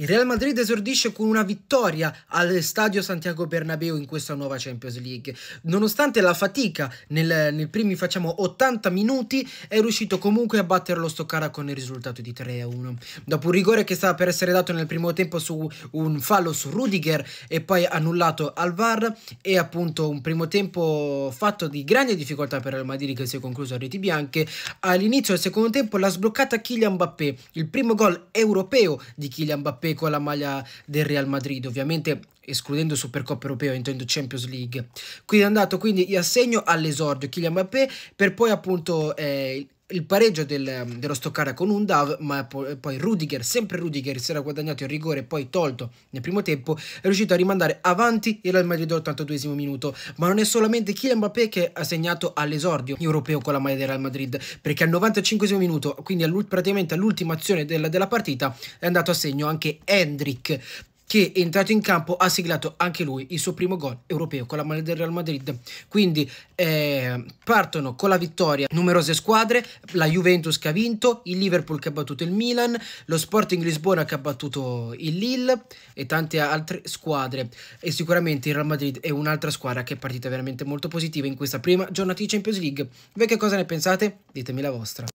Il Real Madrid esordisce con una vittoria al stadio Santiago Bernabeu in questa nuova Champions League. Nonostante la fatica nel, nei primi facciamo 80 minuti, è riuscito comunque a battere lo Stoccara con il risultato di 3-1. Dopo un rigore che stava per essere dato nel primo tempo su un fallo su Rudiger e poi annullato al VAR e appunto un primo tempo fatto di grande difficoltà per il Real Madrid che si è concluso a reti bianche, all'inizio del secondo tempo l'ha sbloccata Kylian Mbappé. Il primo gol europeo di Kylian Mbappé Mbappé con la maglia del Real Madrid, ovviamente escludendo Supercoppa europea, intendo Champions League. Quindi è andato quindi assegno all'esordio Kylian Mbappé per poi appunto eh, il pareggio del, dello Stoccara con un DAV, ma poi, Rudiger, sempre Rudiger, si era guadagnato il rigore e poi tolto nel primo tempo, è riuscito a rimandare avanti il Real Madrid all'82 minuto, ma non è solamente Kylian Mbappé che ha segnato all'esordio europeo con la maglia del Real Madrid, perché al 95 minuto, quindi all praticamente all'ultima azione della, della partita, è andato a segno anche Hendrik, che è entrato in campo ha siglato anche lui il suo primo gol europeo con la maglia del Real Madrid. Quindi eh, partono con la vittoria numerose squadre, la Juventus che ha vinto, il Liverpool che ha battuto il Milan, lo Sporting Lisbona che ha battuto il Lille e tante altre squadre. E sicuramente il Real Madrid è un'altra squadra che è partita veramente molto positiva in questa prima giornata di Champions League. Voi che cosa ne pensate? Ditemi la vostra.